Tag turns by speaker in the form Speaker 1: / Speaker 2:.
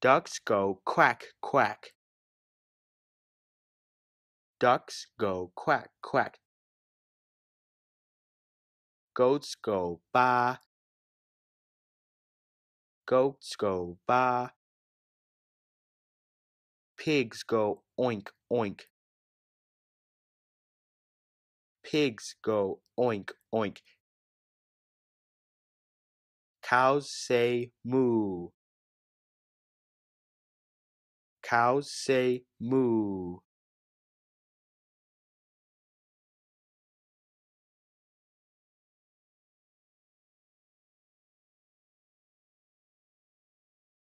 Speaker 1: Ducks go quack quack. Ducks go quack quack. Goats go ba. Goats go ba. Pigs go oink oink. Pigs go oink oink. Cows say moo. Cows say moo.